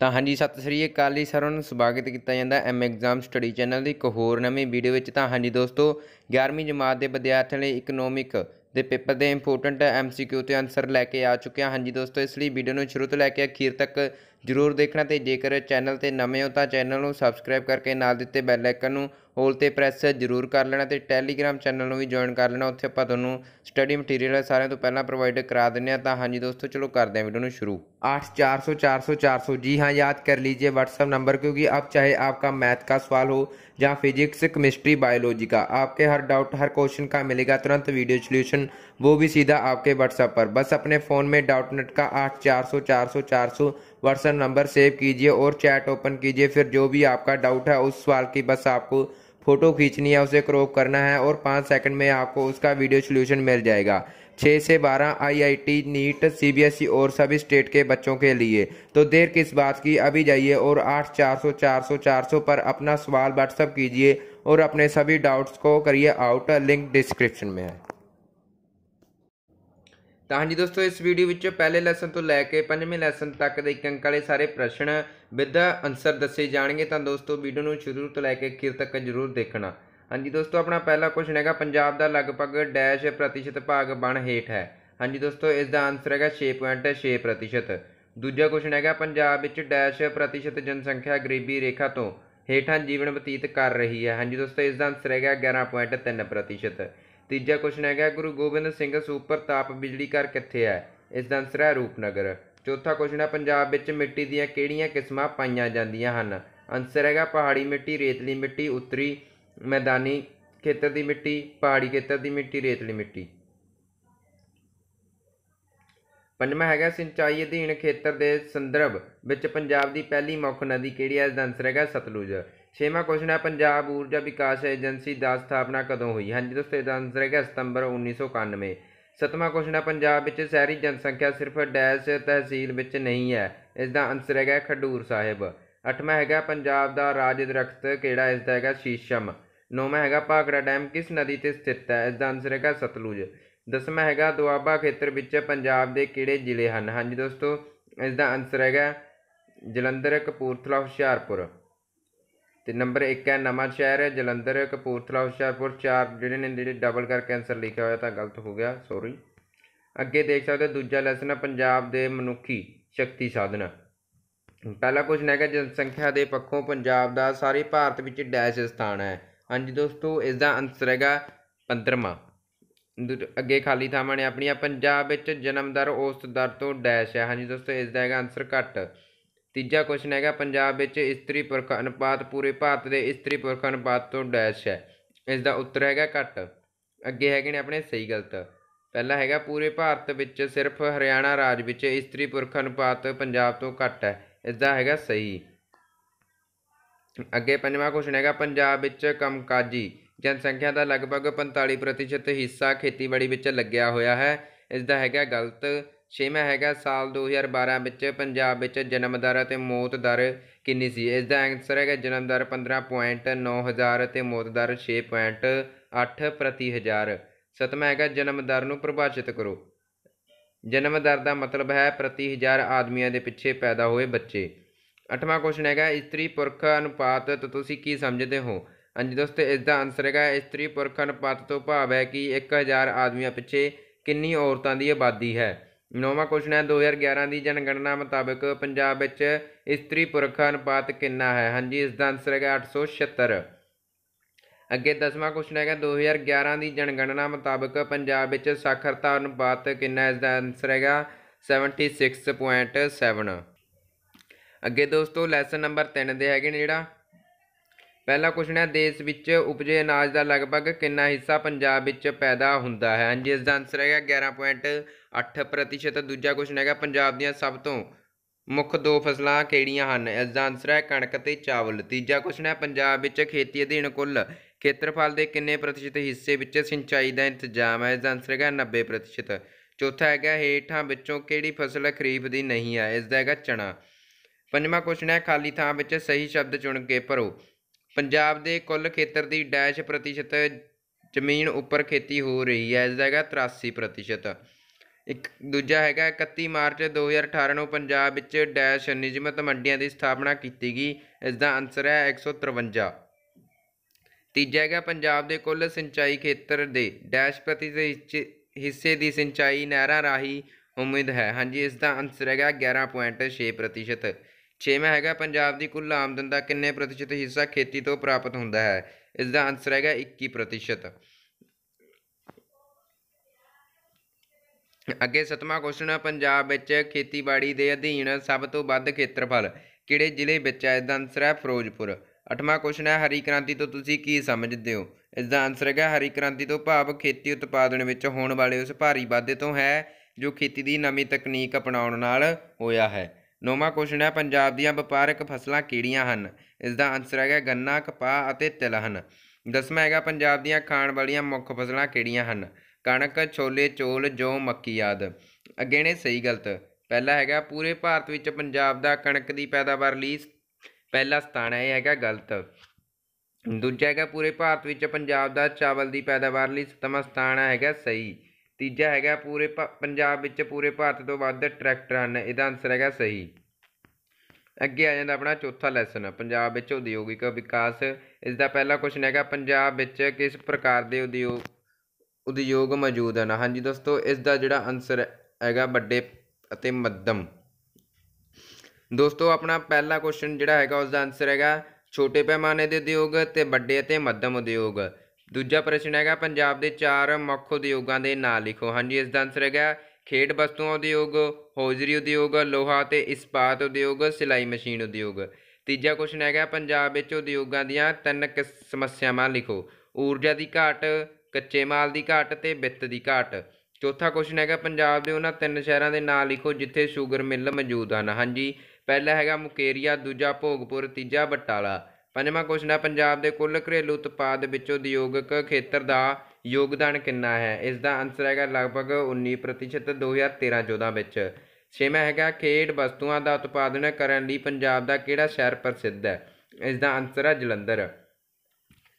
ਤਾਂ ਹਾਂਜੀ ਸਤਿ ਸ੍ਰੀ ਅਕਾਲ ਜੀ ਸਾਰਿਆਂ ਨੂੰ ਸਵਾਗਤ ਕੀਤਾ ਜਾਂਦਾ ਐਮ ਐਗਜ਼ਾਮ ਸਟੱਡੀ ਚੈਨਲ ਦੀ ਇੱਕ ਹੋਰ ਨਵੀਂ ਵੀਡੀਓ ਵਿੱਚ ਤਾਂ ਹਾਂਜੀ ਦੋਸਤੋ 11ਵੀਂ ਜਮਾਤ ਦੇ ਵਿਦਿਆਰਥੀਆਂ ਲਈ ਇਕਨੋਮਿਕ ਦੇ ਪੇਪਰ ਦੇ ਇੰਪੋਰਟੈਂਟ ਐਮਸੀਕਿਊ ਤੇ ਆਨਸਰ ਲੈ ਕੇ ਆ ਚੁੱਕੇ ਹਾਂ ਹਾਂਜੀ ਦੋਸਤੋ ਇਸ ਲਈ ਵੀਡੀਓ ਨੂੰ ਸ਼ੁਰੂ ਤੋਂ ਲੈ ਕੇ ਅਖੀਰ ਤੱਕ ਜ਼ਰੂਰ ਦੇਖਣਾ ਤੇ ਜੇਕਰ ਚੈਨਲ ਤੇ ਨਵੇਂ ਹੋ ਤਾਂ ਚੈਨਲ ਨੂੰ ਸਬਸਕ੍ਰਾਈਬ ਕਰਕੇ ਨਾਲ ਦਿੱਤੇ ਬੈਲ ਆਈਕਨ ਨੂੰ ਆਲ ਤੇ ਪ੍ਰੈਸ ਜ਼ਰੂਰ ਕਰ ਲੈਣਾ ਤੇ ਟੈਲੀਗ੍ਰam ਚੈਨਲ ਨੂੰ ਵੀ ਜੁਆਇਨ ਕਰ ਲੈਣਾ ਉੱਥੇ ਆਪਾਂ ਤੁਹਾਨੂੰ ਸਟੱਡੀ ਮਟੀਰੀਅਲ ਸਾਰਿਆਂ ਤੋਂ ਪਹਿਲਾਂ ਪ੍ਰੋਵਾਈਡ ਕਰਾ ਦਿੰਨੇ ਆ ਤਾਂ ਹਾਂਜੀ ਦੋਸਤੋ ਚਲੋ ਕਰਦੇ ਆ ਵੀਡੀਓ ਨੂੰ ਸ਼ੁਰੂ आठ चार सौ चार सौ चार सौ जी हाँ याद कर लीजिए व्हाट्सअप नंबर क्योंकि अब चाहे आपका मैथ का सवाल हो या फिजिक्स केमिस्ट्री बायोलॉजी का आपके हर डाउट हर क्वेश्चन का मिलेगा तुरंत वीडियो सोल्यूशन वो भी सीधा आपके व्हाट्सअप पर बस अपने फ़ोन में डाउटनेट का आठ चार सौ चार सौ चार सौ व्हाट्सएप नंबर सेव कीजिए और चैट ओपन कीजिए फिर जो भी आपका डाउट है उस सवाल की बस आपको फ़ोटो खींचनी है उसे क्रॉप करना है और पाँच सेकेंड में आपको उसका वीडियो सोल्यूशन मिल जाएगा छः से बारह आईआईटी नीट सीबीएसई और सभी स्टेट के बच्चों के लिए तो देर किस बात की अभी जाइए और आठ चार सौ चार सौ चार सौ पर अपना सवाल व्हाट्सअप कीजिए और अपने सभी डाउट्स को करिए आउट लिंक डिस्क्रिप्शन में है तो हाँ जी दोस्तों इस वीडियो में पहले लैसन तो लैके पंजे लैसन तक ਦੇ ਇੱਕ ਅੰਕ सारे प्रश्न विद आंसर दसे जाएंगे तो दोस्तों वीडियो में शुरू तो लैके अखीर तक जरूर देखना ਹਾਂਜੀ ਦੋਸਤੋ ਆਪਣਾ ਪਹਿਲਾ ਕੁਐਸਚਨ ਹੈਗਾ ਪੰਜਾਬ ਦਾ ਲਗਭਗ ਡੈਸ਼ ਪ੍ਰਤੀਸ਼ਤ ਭਾਗ ਬਣ ਹੇਠ ਹੈ ਹਾਂਜੀ ਦੋਸਤੋ ਇਸ ਦਾ ਆਨਸਰ ਹੈਗਾ 6.6% ਦੂਜਾ ਕੁਐਸਚਨ ਹੈਗਾ ਪੰਜਾਬ ਵਿੱਚ ਡੈਸ਼ ਪ੍ਰਤੀਸ਼ਤ ਜਨਸੰਖਿਆ ਗਰੀਬੀ ਰੇਖਾ ਤੋਂ ਹੇਠਾਂ ਜੀਵਨ ਬਤੀਤ ਕਰ ਰਹੀ ਹੈ ਹਾਂਜੀ ਦੋਸਤੋ ਇਸ ਦਾ ਆਨਸਰ ਹੈਗਾ 11.3% ਤੀਜਾ ਕੁਐਸਚਨ ਹੈਗਾ ਗੁਰੂ ਗੋਬਿੰਦ ਸਿੰਘ ਸੁਪਰ ਤਾਪ ਬਿਜਲੀ ਘਰ ਕਿੱਥੇ ਹੈ ਇਸ ਦਾ ਆਨਸਰ ਹੈ ਰੂਪਨਗਰ ਚੌਥਾ ਕੁਐਸਚਨ ਹੈ ਪੰਜਾਬ ਵਿੱਚ ਮਿੱਟੀ ਦੀਆਂ ਕਿਹੜੀਆਂ ਕਿਸਮਾਂ ਪਾਈਆਂ ਜਾਂਦੀਆਂ ਹਨ ਆਨਸਰ ਹੈਗਾ ਪਹਾੜੀ ਮਿੱਟੀ ਰੇਤਲੀ ਮਿੱਟੀ ਉੱਤਰੀ ਮੈਦਾਨੀ ਖੇਤਰ ਦੀ ਮਿੱਟੀ ਪਹਾੜੀ ਖੇਤਰ ਦੀ ਮਿੱਟੀ ਰੇਤਲੀ ਮਿੱਟੀ ਪੰਜਵਾਂ ਹੈਗਾ ਸਿੰਚਾਈ ਅਧੀਨ ਖੇਤਰ ਦੇ ਸੰਦਰਭ ਵਿੱਚ ਪੰਜਾਬ ਦੀ ਪਹਿਲੀ ਮੁੱਖ ਨਦੀ ਕਿਹੜੀ ਹੈ ਇਸ ਦਾ ਆਨਸਰ ਹੈਗਾ ਸਤਲੁਜ ਛੇਵਾਂ ਕੁਐਸਚਨ ਹੈ ਪੰਜਾਬ ਊਰਜਾ ਵਿਕਾਸ ਏਜੰਸੀ ਦਾ ਸਥਾਪਨਾ ਕਦੋਂ ਹੋਈ ਹਾਂਜੀ ਦੋਸਤੋ ਇਹਦਾ ਆਨਸਰ ਹੈਗਾ ਸਤੰਬਰ 1991 ਸਤਵਾਂ ਕੁਐਸਚਨ ਹੈ ਪੰਜਾਬ ਵਿੱਚ ਸ਼ਹਿਰੀ ਜਨਸੰਖਿਆ ਸਿਰਫ ਡੈਸ਼ ਤਹਿਸੀਲ ਵਿੱਚ ਨਹੀਂ ਹੈ ਇਸ ਦਾ ਆਨਸਰ ਹੈਗਾ ਖਡੂਰ ਸਾਹਿਬ ਅੱਠਵਾਂ ਹੈਗਾ ਪੰਜਾਬ ਦਾ ਰਾਜ ਦਰਖਤ ਕਿਹੜਾ ਇਸ ਦਾ ਹੈਗਾ ਸ਼ੀਸ਼ਮ ਨੌਵਾਂ ਹੈਗਾ ਭਾਖੜਾ ਡੈਮ ਕਿਸ ਨਦੀ ਤੇ ਸਥਿਤ ਹੈ ਇਸ ਦਾ ਆਨਸਰ ਹੈਗਾ ਸਤਲੁਜ ਦਸਵਾਂ ਹੈਗਾ ਦੁਆਬਾ ਖੇਤਰ ਵਿੱਚ ਪੰਜਾਬ ਦੇ ਕਿਹੜੇ ਜ਼ਿਲ੍ਹੇ ਹਨ ਹਾਂਜੀ ਦੋਸਤੋ ਇਸ ਦਾ ਆਨਸਰ ਹੈਗਾ ਜਲੰਧਰ ਕਪੂਰਥਲਾ ਹੁਸ਼ਿਆਰਪੁਰ ਤੇ ਨੰਬਰ 1 ਹੈ ਨਵਾਂ ਸ਼ਹਿਰ ਜਲੰਧਰ ਕਪੂਰਥਲਾ ਹੁਸ਼ਿਆਰਪੁਰ ਚਾਰ ਜਿਹੜੇ ਨੇ ਜਿਹੜੇ ਡਬਲ ਕਰਕੇ ਆਨਸਰ ਲਿਖਿਆ ਹੋਇਆ ਤਾਂ ਗਲਤ ਹੋ ਗਿਆ ਸੌਰੀ ਅੱਗੇ ਦੇਖ ਸਕਦੇ ਹੋ ਦੂਜਾ ਲੈਸਨ ਹੈ ਪੰਜਾਬ ਦੇ ਮਨੁੱਖੀ ਸ਼ਕਤੀ ਸਾਧਨ ਪਹਿਲਾ ਕੁਐਸਚਨ ਹੈਗਾ ਜਨਸੰਖਿਆ ਦੇ ਪੱਖੋਂ ਪੰਜਾਬ ਦਾ ਸਾਰੇ ਭਾਰਤ ਵਿੱਚ ਡੈਸ਼ ਸਥਾਨ ਹੈ ਹਾਂਜੀ ਦੋਸਤੋ ਇਸ ਦਾ ਆਨਸਰ ਹੈਗਾ 15ਵਾਂ ਅੱਗੇ ਖਾਲੀ ਥਾਵਾਂ ਨੇ ਆਪਣੀਆਂ ਪੰਜਾਬ ਵਿੱਚ ਜਨਮ ਦਰ ਉਸ ਦਰ ਤੋਂ ਡੈਸ਼ ਹੈ ਹਾਂਜੀ ਦੋਸਤੋ ਇਸ ਦਾ ਹੈਗਾ ਆਨਸਰ ਘੱਟ ਤੀਜਾ ਕੁਐਸਚਨ ਹੈਗਾ ਪੰਜਾਬ ਵਿੱਚ ਇਸਤਰੀ ਪੁਰਖ ਅਨੁਪਾਤ ਪੂਰੇ ਭਾਰਤ ਦੇ ਇਸਤਰੀ ਪੁਰਖ ਅਨੁਪਾਤ ਤੋਂ ਡੈਸ਼ ਹੈ ਇਸ ਦਾ ਉੱਤਰ ਹੈਗਾ ਘੱਟ ਅੱਗੇ ਹੈਗੇ ਨੇ ਆਪਣੇ ਸਹੀ ਗਲਤ ਪਹਿਲਾ ਹੈਗਾ ਪੂਰੇ ਭਾਰਤ ਵਿੱਚ ਸਿਰਫ ਹਰਿਆਣਾ ਰਾਜ ਵਿੱਚ ਇਸਤਰੀ ਪੁਰਖ ਅਨੁਪਾਤ ਪੰਜਾਬ ਤੋਂ ਘੱਟ ਹੈ ਇਸ ਦਾ ਹੈਗਾ ਸਹੀ ਅੱਗੇ ਪੰਜਵਾਂ ਕੁਸ਼ਣ ਹੈਗਾ ਪੰਜਾਬ ਵਿੱਚ ਕੰਮਕਾਜੀ ਜਨਸੰਖਿਆ ਦਾ ਲਗਭਗ 45% ਹਿੱਸਾ ਖੇਤੀਬਾੜੀ ਵਿੱਚ ਲੱਗਿਆ ਹੋਇਆ ਹੈ ਇਸ ਦਾ ਹੈਗਾ ਗਲਤ ਛੇਵਾਂ ਹੈਗਾ ਸਾਲ 2012 ਵਿੱਚ ਪੰਜਾਬ ਵਿੱਚ ਜਨਮ ਦਰ ਅਤੇ ਮੌਤ ਦਰ ਕਿੰਨੀ ਸੀ ਇਸ ਦਾ ਆਨਸਰ ਹੈਗਾ ਜਨਮ ਦਰ 15.9000 ਅਤੇ ਮੌਤ ਦਰ 6.8 ਪ੍ਰਤੀ ਹਜ਼ਾਰ ਸਤਵਾਂ ਹੈਗਾ ਜਨਮ ਦਰ ਨੂੰ ਪ੍ਰਭਾਸ਼ਿਤ ਕਰੋ ਜਨਮ ਦਰ ਦਾ ਮਤਲਬ ਹੈ ਪ੍ਰਤੀ ਹਜ਼ਾਰ ਆਦਮੀਆਂ ਦੇ ਪਿੱਛੇ ਪੈਦਾ ਹੋਏ ਬੱਚੇ ਅੱਠਵਾਂ ਕੁਐਸਚਨ ਹੈਗਾ ਇਸਤਰੀ ਪੁਰਖ ਅਨੁਪਾਤ ਤੋਂ ਤੁਸੀਂ ਕੀ ਸਮਝਦੇ ਹੋ ਹਾਂਜੀ ਦੋਸਤੋ ਇਸ ਦਾ ਆਨਸਰ ਹੈਗਾ ਇਸਤਰੀ ਪੁਰਖ ਅਨੁਪਾਤ ਤੋਂ ਭਾਵ ਹੈ ਕਿ 1000 ਆਦਮੀਆਂ ਪਿੱਛੇ ਕਿੰਨੀ ਔਰਤਾਂ ਦੀ ਆਬਾਦੀ ਹੈ ਨੌਵਾਂ ਕੁਐਸਚਨ ਹੈ 2011 ਦੀ ਜਨਗਣਨਾ ਮੁਤਾਬਕ ਪੰਜਾਬ ਵਿੱਚ ਇਸਤਰੀ ਪੁਰਖ ਅਨੁਪਾਤ ਕਿੰਨਾ ਹੈ ਹਾਂਜੀ ਇਸ ਦਾ ਆਨਸਰ ਹੈਗਾ 876 ਅੱਗੇ ਦਸਵਾਂ ਕੁਐਸਚਨ ਹੈਗਾ 2011 ਦੀ ਜਨਗਣਨਾ ਮੁਤਾਬਕ ਪੰਜਾਬ ਵਿੱਚ ਸਾਖਰਤਾ ਅਨੁਪਾਤ ਕਿੰਨਾ ਹੈ ਇਸ ਦਾ ਆਨਸਰ ਹੈਗਾ 76.7 ਅੱਗੇ ਦੋਸਤੋ ਲੈਸਨ ਨੰਬਰ 3 ਦੇ ਹੈਗੇ ਨੇ ਜਿਹੜਾ ਪਹਿਲਾ ਕੁਐਸਚਨ ਹੈ ਦੇਸ਼ ਵਿੱਚ ਉਪਜੇ ਅਨਾਜ ਦਾ ਲਗਭਗ ਕਿੰਨਾ ਹਿੱਸਾ ਪੰਜਾਬ ਵਿੱਚ ਪੈਦਾ ਹੁੰਦਾ ਹੈ ਹਾਂਜੀ ਇਸ ਦਾ ਆਨਸਰ ਹੈਗਾ 11.8% ਦੂਜਾ ਕੁਐਸਚਨ ਹੈਗਾ ਪੰਜਾਬ ਦੀਆਂ ਸਭ ਤੋਂ ਮੁੱਖ ਦੋ ਫਸਲਾਂ ਕਿਹੜੀਆਂ ਹਨ ਇਸ ਦਾ ਆਨਸਰ ਹੈ ਕਣਕ ਤੇ ਚਾਵਲ ਤੀਜਾ ਕੁਐਸਚਨ ਹੈ ਪੰਜਾਬ ਵਿੱਚ ਖੇਤੀ ਅਧੀਨ ਕੁੱਲ ਖੇਤਰਫਲ ਦੇ ਕਿੰਨੇ ਪ੍ਰਤੀਸ਼ਤ ਹਿੱਸੇ ਵਿੱਚ ਸਿੰਚਾਈ ਦਾ ਇੰਤਜ਼ਾਮ ਹੈ ਇਸ ਦਾ ਆਨਸਰ ਹੈਗਾ 90% ਚੌਥਾ ਹੈਗਾ ਹੇਠਾਂ ਵਿੱਚੋਂ ਕਿਹੜੀ ਫਸਲ ਖਰੀਫ ਦੀ ਨਹੀਂ ਹੈ ਇਸ ਦਾ ਹੈਗਾ ਚਣਾ ਪੰਜਵਾਂ ਕੁਐਸਚਨ ਹੈ ਖਾਲੀ ਥਾਂ ਵਿੱਚ ਸਹੀ ਸ਼ਬਦ ਚੁਣ ਕੇ ਭਰੋ ਪੰਜਾਬ ਦੇ ਕੁੱਲ ਖੇਤਰ ਦੀ ਡੈਸ਼ ਪ੍ਰਤੀਸ਼ਤ ਜ਼ਮੀਨ ਉੱਪਰ ਖੇਤੀ ਹੋ ਰਹੀ ਹੈ ਇਸ ਦਾ ਹੈਗਾ 83% ਇੱਕ ਦੂਜਾ ਹੈਗਾ 31 ਮਾਰਚ 2018 ਨੂੰ ਪੰਜਾਬ ਵਿੱਚ ਡੈਸ਼ ਨਿਯਮਤ ਮੰਡੀਆਂ ਦੀ ਸਥਾਪਨਾ ਕੀਤੀ ਗਈ ਇਸ ਦਾ ਆਨਸਰ ਹੈ 153 ਤੀਜਾ ਹੈਗਾ ਪੰਜਾਬ ਦੇ ਕੁੱਲ ਸਿੰਚਾਈ ਖੇਤਰ ਦੇ ਡੈਸ਼ ਪ੍ਰਤੀਸ਼ਤ ਹਿੱਸੇ ਦੀ ਸਿੰਚਾਈ ਨਹਿਰਾਂ ਰਾਹੀਂ ਉਮੀਦ ਹੈ ਹਾਂਜੀ ਇਸ ਦਾ ਆਨਸਰ ਹੈਗਾ 11.6% ਛੇਵਾਂ ਹੈਗਾ ਪੰਜਾਬ ਦੀ ਕੁੱਲ ਆਮਦਨ ਦਾ ਕਿੰਨੇ ਪ੍ਰਤੀਸ਼ਤ ਹਿੱਸਾ ਖੇਤੀ ਤੋਂ ਪ੍ਰਾਪਤ ਹੁੰਦਾ ਹੈ ਇਸ ਦਾ ਆਨਸਰ ਹੈਗਾ 21% ਅੱਗੇ ਸਤਵਾਂ ਕੁਐਸਚਨ ਹੈ ਪੰਜਾਬ ਵਿੱਚ ਖੇਤੀਬਾੜੀ ਦੇ ਅਧੀਨ ਸਭ ਤੋਂ ਵੱਧ ਖੇਤਰਫਲ ਕਿਹੜੇ ਜ਼ਿਲ੍ਹੇ ਵਿੱਚ ਹੈ ਇਸ ਦਾ ਆਨਸਰ ਹੈ ਫਿਰੋਜ਼ਪੁਰ ਅੱਠਵਾਂ ਕੁਐਸਚਨ ਹੈ ਹਰੀ ਕ੍ਰਾਂਤੀ ਤੋਂ ਤੁਸੀਂ ਕੀ ਸਮਝਦੇ ਹੋ ਇਸ ਦਾ ਆਨਸਰ ਹੈਗਾ ਹਰੀ ਕ੍ਰਾਂਤੀ ਤੋਂ ਭਾਵ ਖੇਤੀ ਉਤਪਾਦਨ ਵਿੱਚ ਹੋਣ ਵਾਲੇ ਉਸ ਭਾਰੀ ਵਾਧੇ ਤੋਂ ਹੈ ਜੋ ਖੇਤੀ ਦੀ ਨਵੀਂ ਤਕਨੀਕ ਅਪਣਾਉਣ ਨਾਲ ਹੋਇਆ ਹੈ ਨੋਮਾ ਕੁਐਸਚਨ ਹੈ ਪੰਜਾਬ ਦੀਆਂ ਵਪਾਰਕ ਫਸਲਾਂ ਕਿਹੜੀਆਂ ਹਨ ਇਸ ਦਾ ਆਨਸਰ ਹੈਗਾ ਗੰਨਾ ਕਪਾਹ ਅਤੇ ਤਿਲਹਨ ਹਨ ਦਸਵਾਂ ਹੈਗਾ ਪੰਜਾਬ ਦੀਆਂ ਖਾਣ ਵਾਲੀਆਂ ਮੁੱਖ ਫਸਲਾਂ ਕਿਹੜੀਆਂ ਹਨ ਕਣਕ ਛੋਲੇ ਚੋਲ ਜੋ ਮੱਕੀ ਆਦ ਅੱਗੇ ਨੇ ਸਹੀ ਗਲਤ ਪਹਿਲਾ ਹੈਗਾ ਪੂਰੇ ਭਾਰਤ ਵਿੱਚ ਪੰਜਾਬ ਦਾ ਕਣਕ ਦੀ ਪੈਦਾਵਾਰ ਲਈ ਪਹਿਲਾ ਸਥਾਨ ਹੈ ਇਹ ਹੈਗਾ ਗਲਤ ਦੂਜਾ ਹੈਗਾ ਪੂਰੇ ਭਾਰਤ ਵਿੱਚ ਪੰਜਾਬ ਦਾ ਚਾਵਲ ਦੀ ਪੈਦਾਵਾਰ ਲਈ ਸਤਮਾ ਸਥਾਨ ਹੈਗਾ ਸਹੀ ਤੀਜਾ ਹੈਗਾ ਪੂਰੇ ਪੰਜਾਬ ਵਿੱਚ ਪੂਰੇ ਭਾਰਤ ਤੋਂ ਵੱਧ ਟਰੈਕਟਰ ਹਨ ਇਹਦਾ ਆਨਸਰ ਹੈਗਾ ਸਹੀ ਅੱਗੇ ਆ ਜਾਂਦਾ ਆਪਣਾ ਚੌਥਾ ਲੈਸਨ ਪੰਜਾਬ ਵਿੱਚ ਉਦਯੋਗਿਕ ਵਿਕਾਸ ਇਸ ਦਾ ਪਹਿਲਾ ਕੁਐਸਚਨ ਹੈਗਾ ਪੰਜਾਬ ਵਿੱਚ ਕਿਸ ਪ੍ਰਕਾਰ ਦੇ ਉਦਯੋਗ ਉਦਯੋਗ ਮੌਜੂਦ ਹਨ ਹਾਂਜੀ ਦੋਸਤੋ ਇਸ ਦਾ ਜਿਹੜਾ ਆਨਸਰ ਹੈਗਾ ਵੱਡੇ ਅਤੇ ਮੱਧਮ ਦੋਸਤੋ ਆਪਣਾ ਪਹਿਲਾ ਕੁਐਸਚਨ ਜਿਹੜਾ ਹੈਗਾ ਉਸ ਦਾ ਆਨਸਰ ਹੈਗਾ ਛੋਟੇ ਪੈਮਾਨੇ ਦੇ ਉਦਯੋਗ ਤੇ ਵੱਡੇ ਅਤੇ ਮੱਧਮ ਉਦਯੋਗ ਦੂਜਾ ਪ੍ਰਸ਼ਨ ਹੈਗਾ ਪੰਜਾਬ ਦੇ ਚਾਰ ਮੁੱਖ ਉਦਯੋਗਾਂ ਦੇ ਨਾਂ ਲਿਖੋ ਹਾਂਜੀ ਇਸ ਦਾ ਆਨਸਰ ਹੈਗਾ ਖੇਡ ਵਸਤੂਆਂ ਉਦਯੋਗ ਹੌਜ਼ਰੀ ਉਦਯੋਗ ਲੋਹਾ ਤੇ ਇਸਪਾਤ ਉਦਯੋਗ ਸਿਲਾਈ ਮਸ਼ੀਨ ਉਦਯੋਗ ਤੀਜਾ ਕੁਐਸਚਨ ਹੈਗਾ ਪੰਜਾਬ ਵਿੱਚ ਉਦਯੋਗਾਂ ਦੀਆਂ ਤਿੰਨ ਸਮੱਸਿਆਵਾਂ ਲਿਖੋ ਊਰਜਾ ਦੀ ਘਾਟ ਕੱਚੇ ਮਾਲ ਦੀ ਘਾਟ ਤੇ ਵਿੱਤ ਦੀ ਘਾਟ ਚੌਥਾ ਕੁਐਸਚਨ ਹੈਗਾ ਪੰਜਾਬ ਦੇ ਉਹਨਾਂ ਤਿੰਨ ਸ਼ਹਿਰਾਂ ਦੇ ਨਾਂ ਲਿਖੋ ਜਿੱਥੇ ਸ਼ੂਗਰ ਮਿੱਲ ਮੌਜੂਦ ਹਨ ਹਾਂਜੀ ਪਹਿਲਾ ਹੈਗਾ ਮੁਕੇਰੀਆ ਦੂਜਾ ਭੋਗਪੁਰ ਤੀਜਾ ਬਟਾਲਾ ਪੰਜਵਾਂ ਕੁਐਸਚਨ ਹੈ ਪੰਜਾਬ ਦੇ ਕੁੱਲ ਘਰੇਲੂ ਉਤਪਾਦ ਵਿੱਚੋਂ ਉਦਯੋਗਿਕ ਖੇਤਰ ਦਾ ਯੋਗਦਾਨ ਕਿੰਨਾ ਹੈ ਇਸ ਦਾ ਆਨਸਰ ਹੈਗਾ ਲਗਭਗ 19% 2013-14 ਵਿੱਚ ਛੇਵਾਂ ਹੈਗਾ ਖੇਡ ਵਸਤੂਆਂ ਦਾ ਉਤਪਾਦਨ ਕਰਨ ਲਈ ਪੰਜਾਬ ਦਾ ਕਿਹੜਾ ਸ਼ਹਿਰ ਪ੍ਰਸਿੱਧ ਹੈ ਇਸ ਦਾ ਆਨਸਰ ਹੈ ਜਲੰਧਰ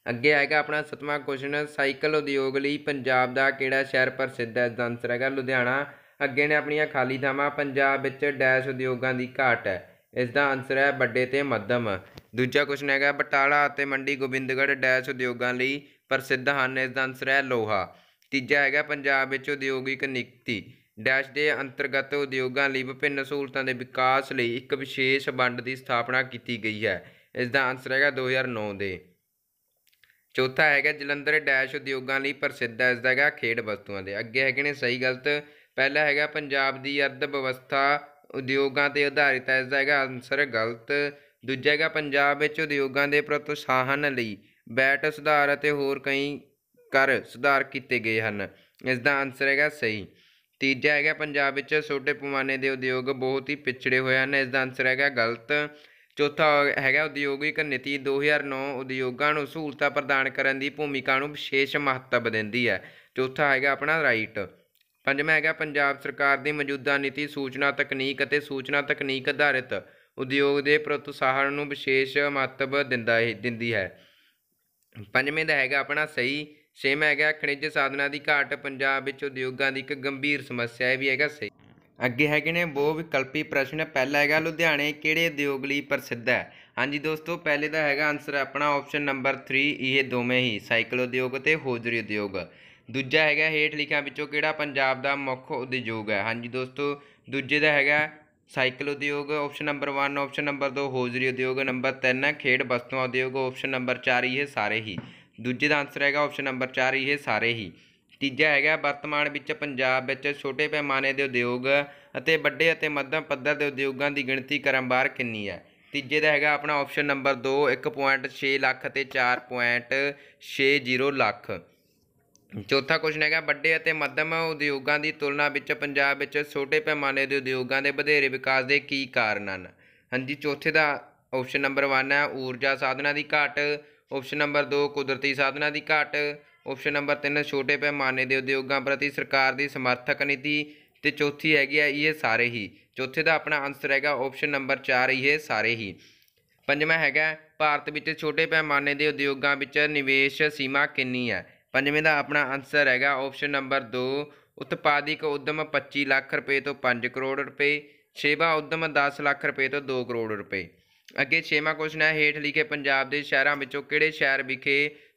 ਅੱਗੇ ਆਏਗਾ ਆਪਣਾ ਸਤਵਾਂ ਕੁਐਸਚਨ ਸਾਈਕਲ ਉਦਯੋਗ ਲਈ ਪੰਜਾਬ ਦਾ ਕਿਹੜਾ ਸ਼ਹਿਰ ਪ੍ਰਸਿੱਧ ਹੈ ਇਸ ਦਾ ਆਨਸਰ ਹੈਗਾ ਲੁਧਿਆਣਾ ਅੱਗੇ ਨੇ ਆਪਣੀਆਂ ਖਾਲੀ ਥਾਵਾਂ ਪੰਜਾਬ ਵਿੱਚ ਡੈਸ਼ ਉਦਯੋਗਾਂ ਦੀ ਘਾਟ ਹੈ ਇਸ ਦਾ ਆਨਸਰ ਹੈ ਵੱਡੇ ਤੇ ਮੱਧਮ ਦੂਜਾ ਕੁਐਸਚਨ ਹੈਗਾ ਬਟਾਲਾ ਅਤੇ ਮੰਡੀ ਗੋਬਿੰਦਗੜ੍ਹ ਡੈਸ਼ ਉਦਯੋਗਾਂ ਲਈ ਪ੍ਰਸਿੱਧ ਹਨ ਇਸ ਦਾ ਆਨਸਰ ਹੈ ਲੋਹਾ ਤੀਜਾ ਹੈਗਾ ਪੰਜਾਬ ਵਿੱਚ ਉਦਯੋਗਿਕ ਨੀਤੀ ਡੈਸ਼ ਦੇ ਅੰਤਰਗਤ ਉਦਯੋਗਾਂ ਲਈ ਵਿਭਿੰਨ ਸਹੂਲਤਾਂ ਦੇ ਵਿਕਾਸ ਲਈ ਇੱਕ ਵਿਸ਼ੇਸ਼ ਵੰਡ ਦੀ ਸਥਾਪਨਾ ਕੀਤੀ ਗਈ ਹੈ ਇਸ ਦਾ ਆਨਸਰ ਹੈਗਾ 2009 ਦੇ ਚੌਥਾ ਹੈਗਾ ਜਲੰਧਰ ਡੈਸ਼ ਉਦਯੋਗਾਂ ਲਈ ਪ੍ਰਸਿੱਧ ਹੈ ਇਸ ਦਾ ਹੈਗਾ ਖੇਡ ਵਸਤੂਆਂ ਦੇ ਅੱਗੇ ਹੈਗੇ ਨੇ ਸਹੀ ਗਲਤ ਪਹਿਲਾ ਹੈਗਾ ਪੰਜਾਬ ਦੀ ਅਰਧ ਵਿਵਸਥਾ ਉਦਯੋਗਾਂ ਤੇ ਆਧਾਰਿਤ ਹੈ ਇਸ ਦਾ ਹੈਗਾ ਆਨਸਰ ਗਲਤ ਦੂਜਾ ਹੈਗਾ ਪੰਜਾਬ ਵਿੱਚ ਉਦਯੋਗਾਂ ਦੇ ਪ੍ਰੋਤਸਾਹਨ ਲਈ ਬੈਟ ਸੁਧਾਰ ਅਤੇ ਹੋਰ ਕਈ ਕਰ ਸੁਧਾਰ ਕੀਤੇ ਗਏ ਹਨ ਇਸ ਦਾ ਆਨਸਰ ਹੈਗਾ ਸਹੀ ਤੀਜਾ ਹੈਗਾ ਪੰਜਾਬ ਵਿੱਚ ਛੋਟੇ ਪੈਮਾਨੇ ਦੇ ਉਦਯੋਗ ਬਹੁਤ ਹੀ ਪਿਛੜੇ ਹੋਏ ਹਨ ਇਸ ਦਾ ਆਨਸਰ ਹੈਗਾ ਗਲਤ ਚੌਥਾ ਹੈਗਾ ਉਦਯੋਗਿਕ ਨੀਤੀ 2009 ਉਦਯੋਗਾਂ ਨੂੰ ਸਹੂਲਤਾਂ ਪ੍ਰਦਾਨ ਕਰਨ ਦੀ ਭੂਮਿਕਾ ਨੂੰ ਵਿਸ਼ੇਸ਼ ਮਹੱਤਵ ਦਿੰਦੀ ਹੈ ਚੌਥਾ ਹੈਗਾ ਆਪਣਾ ਰਾਈਟ ਪੰਜਵਾਂ ਹੈਗਾ ਪੰਜਾਬ ਸਰਕਾਰ ਦੀ ਮੌਜੂਦਾ ਨੀਤੀ ਸੂਚਨਾ ਤਕਨੀਕ ਅਤੇ ਸੂਚਨਾ ਤਕਨੀਕ ਆਧਾਰਿਤ ਉਦਯੋਗ ਦੇ ਪ੍ਰੋਤਸਾਹਨ ਨੂੰ ਵਿਸ਼ੇਸ਼ ਮਹੱਤਵ ਦਿੰਦਾ ਹੈ ਦਿੰਦੀ ਹੈ ਪੰਜਵੇਂ ਦਾ ਹੈਗਾ ਆਪਣਾ ਸਹੀ ਛੇਮ ਹੈਗਾ ਖਣਿਜ ਸਾਧਨਾਂ ਦੀ ਘਾਟ ਪੰਜਾਬ ਵਿੱਚ ਉਦਯੋਗਾਂ ਦੀ ਇੱਕ ਗੰਭੀਰ ਸਮੱਸਿਆ ਹੈ ਵੀ ਹੈਗਾ ਸਹੀ ਅੱਗੇ ਹੈਗੇ ਨੇ ਬਹੁ ਵਿਕਲਪੀ ਪ੍ਰਸ਼ਨ ਪਹਿਲਾ ਹੈਗਾ ਲੁਧਿਆਣੇ ਕਿਹੜੇ ਉਦਯੋਗ ਲਈ ਪ੍ਰਸਿੱਧ ਹੈ ਹਾਂਜੀ ਦੋਸਤੋ ਪਹਿਲੇ ਦਾ ਹੈਗਾ ਆਨਸਰ ਆਪਣਾ ਆਪਸ਼ਨ ਨੰਬਰ 3 ਇਹ ਦੋਵੇਂ ਹੀ ਸਾਈਕਲ ਉਦਯੋਗ ਤੇ ਹੋਜਰੀ ਉਦਯੋਗ ਦੂਜਾ ਹੈਗਾ ਹੇਠ ਲਿਖਿਆਂ ਵਿੱਚੋਂ ਕਿਹੜਾ ਪੰਜਾਬ ਦਾ ਮੁੱਖ ਉਦਯੋਗ ਹੈ ਹਾਂਜੀ ਦੋਸਤੋ ਦੂਜੇ ਦਾ ਹੈਗਾ ਸਾਈਕਲ ਉਦਯੋਗ option number 1 option number 2 hosiery ਉਦਯੋਗ ਨੰਬਰ 3 ਹੈ ਖੇਡ ਵਸਤੂਆਂ ਉਦਯੋਗ ਆਪਸ਼ਨ ਨੰਬਰ 4 ਇਹ ਸਾਰੇ ਹੀ ਦੂਜੇ ਦਾ ਆਨਸਰ ਹੈਗਾ ਆਪਸ਼ਨ ਨੰਬਰ 4 ਇਹ ਸਾਰੇ ਹੀ ਤੀਜਾ ਹੈਗਾ ਵਰਤਮਾਨ ਵਿੱਚ ਪੰਜਾਬ ਵਿੱਚ ਛੋਟੇ ਪੈਮਾਨੇ ਦੇ ਉਦਯੋਗ ਅਤੇ ਵੱਡੇ ਅਤੇ ਮੱਧਮ ਪੱਧਰ ਦੇ ਉਦਯੋਗਾਂ ਦੀ ਗਿਣਤੀ ਕਰਮਵਾਰ ਕਿੰਨੀ ਹੈ ਤੀਜੇ ਦਾ ਹੈਗਾ ਆਪਣਾ ਆਪਸ਼ਨ ਨੰਬਰ 2 1.6 ਲੱਖ ਤੇ 4.60 ਲੱਖ ਚੌਥਾ ਕੁਐਸਚਨ ਹੈਗਾ ਵੱਡੇ ਅਤੇ ਮੱਧਮ ਉਦਯੋਗਾਂ ਦੀ ਤੁਲਨਾ ਵਿੱਚ ਪੰਜਾਬ ਵਿੱਚ ਛੋਟੇ ਪੈਮਾਨੇ ਦੇ ਉਦਯੋਗਾਂ ਦੇ ਵਧੇਰੇ ਵਿਕਾਸ ਦੇ ਕੀ ਕਾਰਨ ਹਨ ਹਾਂਜੀ ਚੌਥੇ ਦਾ ਆਪਸ਼ਨ ਨੰਬਰ 1 ਹੈ ਊਰਜਾ ਸਾਧਨਾਂ ਦੀ ਘਾਟ ਆਪਸ਼ਨ ਨੰਬਰ 2 ਕੁਦਰਤੀ ਸਾਧਨਾਂ ਦੀ ਘਾਟ ਆਪਸ਼ਨ ਨੰਬਰ 3 ਛੋਟੇ ਪੈਮਾਨੇ ਦੇ ਉਦਯੋਗਾਂ ਪ੍ਰਤੀ ਸਰਕਾਰ ਦੀ ਸਮਰਥਕ ਨੀਤੀ ਤੇ ਚੌਥੀ ਹੈਗੀ ਹੈ ਇਹ ਸਾਰੇ ਹੀ ਚੌਥੇ ਦਾ ਆਪਣਾ ਆਨਸਰ ਹੈਗਾ ਆਪਸ਼ਨ ਨੰਬਰ 4 ਇਹ ਸਾਰੇ ਹੀ ਪੰਜਵਾਂ ਹੈਗਾ ਭਾਰਤ ਵਿੱਚ ਛੋਟੇ ਪੈਮਾਨੇ ਦੇ ਉਦਯੋਗਾਂ ਵਿੱਚ ਨਿਵੇਸ਼ ਸੀਮਾ ਕਿੰਨੀ ਹੈ ਪੰਜਵੇਂ ਦਾ ਆਪਣਾ ਆਨਸਰ ਹੈਗਾ ਆਪਸ਼ਨ ਨੰਬਰ 2 ਉਤਪਾਦਿਕ ਉਦਮ 25 ਲੱਖ ਰੁਪਏ ਤੋਂ 5 ਕਰੋੜ ਰੁਪਏ ਸੇਵਾ ਉਦਮ 10 ਲੱਖ ਰੁਪਏ ਤੋਂ 2 ਕਰੋੜ ਰੁਪਏ ਅੱਗੇ ਛੇਵਾਂ ਕੁਐਸਚਨ ਹੈ ਹੇਠ ਲਿਖੇ ਪੰਜਾਬ ਦੇ ਸ਼ਹਿਰਾਂ ਵਿੱਚੋਂ ਕਿਹੜੇ ਸ਼ਹਿਰ ਵਿਖੇ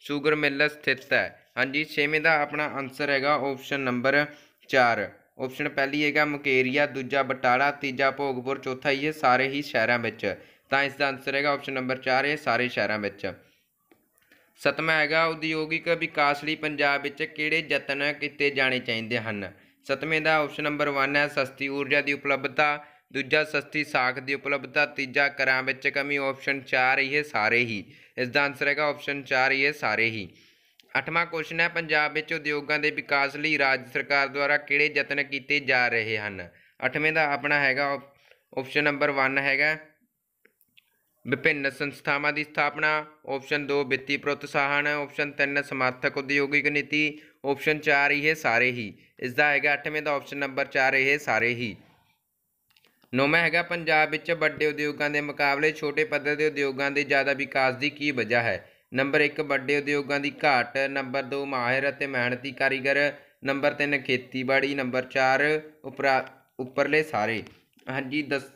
ਸ਼ੂਗਰ ਮਿਲ ਸਥਿਤ ਹੈ ਹਾਂਜੀ ਛੇਵੇਂ ਦਾ ਆਪਣਾ ਆਨਸਰ ਹੈਗਾ ਆਪਸ਼ਨ ਨੰਬਰ 4 ਆਪਸ਼ਨ ਪਹਿਲੀ ਹੈਗਾ ਮੁਕੇਰੀਆ ਦੂਜਾ ਬਟਾਲਾ ਤੀਜਾ ਭੋਗਪੁਰ ਚੌਥਾ ਇਹ ਸਾਰੇ ਹੀ ਸ਼ਹਿਰਾਂ ਵਿੱਚ ਤਾਂ ਇਸ ਦਾ ਆਨਸਰ ਹੈਗਾ ਆਪਸ਼ਨ ਨੰਬਰ 4 ਇਹ ਸਾਰੇ ਸ਼ਹਿਰਾਂ ਵਿੱਚ ਸਤਮਾ ਹੈਗਾ ਉਦਯੋਗਿਕ ਵਿਕਾਸ ਲਈ ਪੰਜਾਬ ਵਿੱਚ ਕਿਹੜੇ ਯਤਨ ਕੀਤੇ ਜਾਣੇ ਚਾਹੀਦੇ ਹਨ ਸਤਵੇਂ ਦਾ ਆਪਸ਼ਨ ਨੰਬਰ 1 ਹੈ ਸਸਤੀ ਊਰਜਾ ਦੀ ਉਪਲਬਧਤਾ ਦੂਜਾ ਸਸਤੀ ਸਾਖ ਦੀ ਉਪਲਬਧਤਾ ਤੀਜਾ ਕਰਾਂ ਵਿੱਚ ਕਮੀ ਆਪਸ਼ਨ 4 ਇਹ ਸਾਰੇ ਹੀ ਇਸ ਦਾ ਆਨਸਰ ਹੈਗਾ ਆਪਸ਼ਨ 4 ਇਹ ਸਾਰੇ ਹੀ ਅੱਠਵਾਂ ਕੁਐਸਚਨ ਹੈ ਪੰਜਾਬ ਵਿੱਚ ਉਦਯੋਗਾਂ ਦੇ ਵਿਕਾਸ ਲਈ ਰਾਜ ਸਰਕਾਰ ਦੁਆਰਾ ਕਿਹੜੇ ਯਤਨ ਕੀਤੇ ਜਾ ਰਹੇ ਹਨ ਅੱਠਵੇਂ ਦਾ ਆਪਣਾ ਹੈਗਾ ਆਪਸ਼ਨ ਨੰਬਰ 1 ਹੈਗਾ ਵਿਭਿੰਨ ਸੰਸਥਾਵਾਂ ਦੀ ਸਥਾਪਨਾ ਆਪਸ਼ਨ 2 ਵਿੱਤੀ ਪ੍ਰੋਤਸਾਹਨ ਆਪਸ਼ਨ 3 ਸਮਰਥਕ ਉਦਯੋਗਿਕ ਨੀਤੀ ਆਪਸ਼ਨ 4 ਇਹ ਸਾਰੇ ਹੀ ਇਸ ਦਾ ਹੈਗਾ 8ਵੇਂ ਦਾ ਆਪਸ਼ਨ ਨੰਬਰ 4 ਇਹ ਸਾਰੇ ਹੀ 9ਵਾਂ ਹੈਗਾ ਪੰਜਾਬ ਵਿੱਚ ਵੱਡੇ ਉਦਯੋਗਾਂ ਦੇ ਮੁਕਾਬਲੇ ਛੋਟੇ ਪੱਧਰ ਦੇ ਉਦਯੋਗਾਂ ਦੇ ਜ਼ਿਆਦਾ ਵਿਕਾਸ ਦੀ ਕੀ ਵਜ੍ਹਾ ਹੈ ਨੰਬਰ 1 ਵੱਡੇ ਉਦਯੋਗਾਂ ਦੀ ਘਾਟ ਨੰਬਰ 2 ਮਾਹਿਰ ਅਤੇ ਮਿਹਨਤੀ ਕਾਰੀਗਰ ਨੰਬਰ 3 ਖੇਤੀਬਾੜੀ ਨੰਬਰ 4 ਉਪਰਲੇ ਸਾਰੇ ਹਾਂਜੀ ਦੱਸ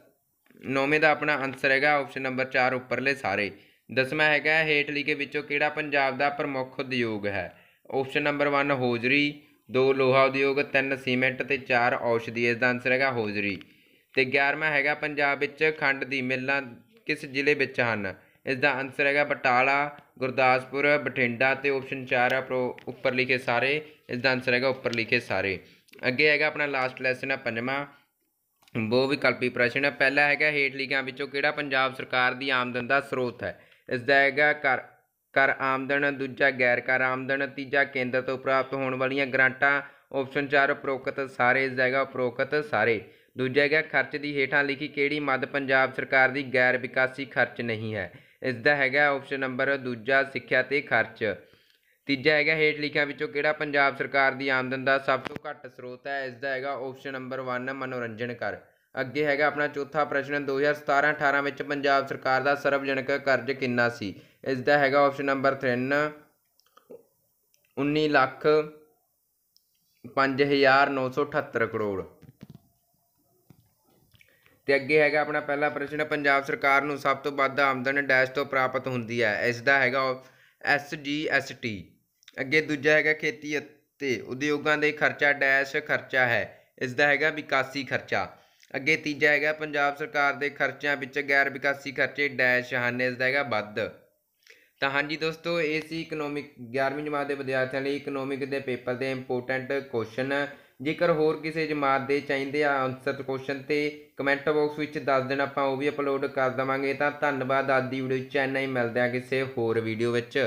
ਨੌਵੇਂ ਦਾ ਆਪਣਾ ਆਨਸਰ ਹੈਗਾ ਆਪਸ਼ਨ ਨੰਬਰ 4 ਉੱਪਰਲੇ ਸਾਰੇ ਦਸਵਾਂ ਹੈਗਾ ਹੇਠ ਲਿਖੇ ਵਿੱਚੋਂ ਕਿਹੜਾ ਪੰਜਾਬ ਦਾ ਪ੍ਰਮੁੱਖ ਉਦਯੋਗ ਹੈ ਆਪਸ਼ਨ ਨੰਬਰ 1 ਹੋਜਰੀ 2 ਲੋਹਾ ਉਦਯੋਗ 3 ਸੀਮੈਂਟ ਤੇ 4 ਔਸ਼ਧੀ ਇਸ ਦਾ ਆਨਸਰ ਹੈਗਾ ਹੋਜਰੀ ਤੇ 11ਵਾਂ ਹੈਗਾ ਪੰਜਾਬ ਵਿੱਚ ਖੰਡ ਦੀ ਮਿੱਲਾਂ ਕਿਸ ਜ਼ਿਲ੍ਹੇ ਵਿੱਚ ਹਨ ਇਸ ਦਾ ਆਨਸਰ ਹੈਗਾ ਬਟਾਲਾ ਗੁਰਦਾਸਪੁਰ ਬਠਿੰਡਾ ਤੇ ਆਪਸ਼ਨ 4 ਆ ਉੱਪਰ ਲਿਖੇ ਸਾਰੇ ਇਸ ਦਾ ਆਨਸਰ ਹੈਗਾ ਉੱਪਰ ਲਿਖੇ ਸਾਰੇ ਅੱਗੇ ਹੈਗਾ ਆਪਣਾ ਲਾਸਟ ਲੈਸਨ ਆ ਪੰਜਵਾਂ ਬਹੁ ਵਿਕਲਪੀ ਪ੍ਰਸ਼ਨ ਹੈ ਪਹਿਲਾ ਹੈਗਾ ਹੇਠ ਲਿਖਿਆਂ ਵਿੱਚੋਂ ਕਿਹੜਾ ਪੰਜਾਬ ਸਰਕਾਰ ਦੀ ਆਮਦਨ ਦਾ ਸਰੋਤ ਹੈ ਇਸ ਦਾ ਹੈਗਾ ਕਰ ਕਰ ਆਮਦਨ ਦੂਜਾ ਗੈਰ ਕਰ ਆਮਦਨ ਤੀਜਾ ਕੇਂਦਰ ਤੋਂ ਪ੍ਰਾਪਤ ਹੋਣ ਵਾਲੀਆਂ ਗ੍ਰਾਂਟਾਂ ਆਪਸ਼ਨ 4 ਉਪਰੋਕਤ ਸਾਰੇ ਇਸ ਦਾ ਹੈਗਾ ਉਪਰੋਕਤ ਸਾਰੇ ਦੂਜਾ ਹੈਗਾ ਖਰਚ ਦੀ ਹੇਠਾਂ ਲਿਖੀ ਕਿਹੜੀ ਮਦ ਪੰਜਾਬ ਸਰਕਾਰ ਦੀ ਗੈਰ ਵਿਕਾਸੀ ਖਰਚ ਨਹੀਂ ਹੈ ਇਸ ਦਾ ਹੈਗਾ ਆਪਸ਼ਨ ਨੰਬਰ ਦੂਜਾ ਸਿੱਖਿਆ ਤੇ ਖਰਚ ਤੀਜਾ ਹੈਗਾ ਹੇਠ ਲਿਖਿਆਂ ਵਿੱਚੋਂ ਕਿਹੜਾ ਪੰਜਾਬ ਸਰਕਾਰ ਦੀ ਆਮਦਨ ਦਾ ਸਭ ਤੋਂ ਘੱਟ ਸਰੋਤ ਹੈ ਇਸ ਦਾ ਹੈਗਾ ਆਪਸ਼ਨ ਨੰਬਰ 1 ਮਨੋਰੰਜਨ ਕਰ ਅੱਗੇ ਹੈਗਾ ਆਪਣਾ ਚੌਥਾ ਪ੍ਰਸ਼ਨ 2017-18 ਵਿੱਚ ਪੰਜਾਬ ਸਰਕਾਰ ਦਾ ਸਰਵਜਨਕ ਕਰਜ਼ ਕਿੰਨਾ ਸੀ ਇਸ ਦਾ ਹੈਗਾ ਆਪਸ਼ਨ ਨੰਬਰ 3 19 ਲੱਖ 5978 ਕਰੋੜ ਤੇ ਅੱਗੇ ਹੈਗਾ ਆਪਣਾ ਪਹਿਲਾ ਪ੍ਰਸ਼ਨ ਪੰਜਾਬ ਸਰਕਾਰ ਨੂੰ ਸਭ ਤੋਂ ਵੱਧ ਆਮਦਨ ਡੈਸ਼ ਤੋਂ ਪ੍ਰਾਪਤ ਹੁੰਦੀ ਹੈ ਇਸ ਦਾ ਹੈਗਾ ਐਸ ਜੀ ਐਸ ਟੀ ਅੱਗੇ ਦੂਜਾ ਹੈਗਾ ਖੇਤੀ ਅਤੇ ਉਦਯੋਗਾਂ ਦੇ ਖਰਚਾ ਡੈਸ਼ ਖਰਚਾ ਹੈ ਇਸ ਦਾ ਹੈਗਾ ਵਿਕਾਸੀ ਖਰਚਾ ਅੱਗੇ ਤੀਜਾ ਹੈਗਾ ਪੰਜਾਬ ਸਰਕਾਰ ਦੇ ਖਰਚਿਆਂ ਵਿੱਚ ਗੈਰ ਵਿਕਾਸੀ ਖਰਚੇ ਡੈਸ਼ ਹਨ ਇਸ ਦਾ ਹੈਗਾ ਵੱਧ ਤਾਂ ਹਾਂਜੀ ਦੋਸਤੋ ਇਹ ਸੀ ਇਕਨੋਮਿਕ 11ਵੀਂ ਜਮਾਤ ਦੇ ਵਿਦਿਆਰਥੀਆਂ ਲਈ ਇਕਨੋਮਿਕ ਦੇ ਪੇਪਰ ਦੇ ਇੰਪੋਰਟੈਂਟ ਕੁਐਸਚਨ ਜੇਕਰ ਹੋਰ ਕਿਸੇ ਜਮਾਤ ਦੇ ਚਾਹੀਦੇ ਆ ਆਨਸਰ ਕੁਐਸਚਨ ਤੇ ਕਮੈਂਟ ਬਾਕਸ ਵਿੱਚ ਦੱਸ ਦੇਣਾ ਆਪਾਂ ਉਹ ਵੀ ਅਪਲੋਡ ਕਰ ਦਵਾਂਗੇ ਤਾਂ ਧੰਨਵਾਦ ਆਦੀ ਵੀਡੀਓ ਚ ਇੰਨਾ ਹੀ ਮਿਲਦੇ ਆ ਕਿਸੇ ਹੋਰ ਵੀਡੀਓ ਵਿੱਚ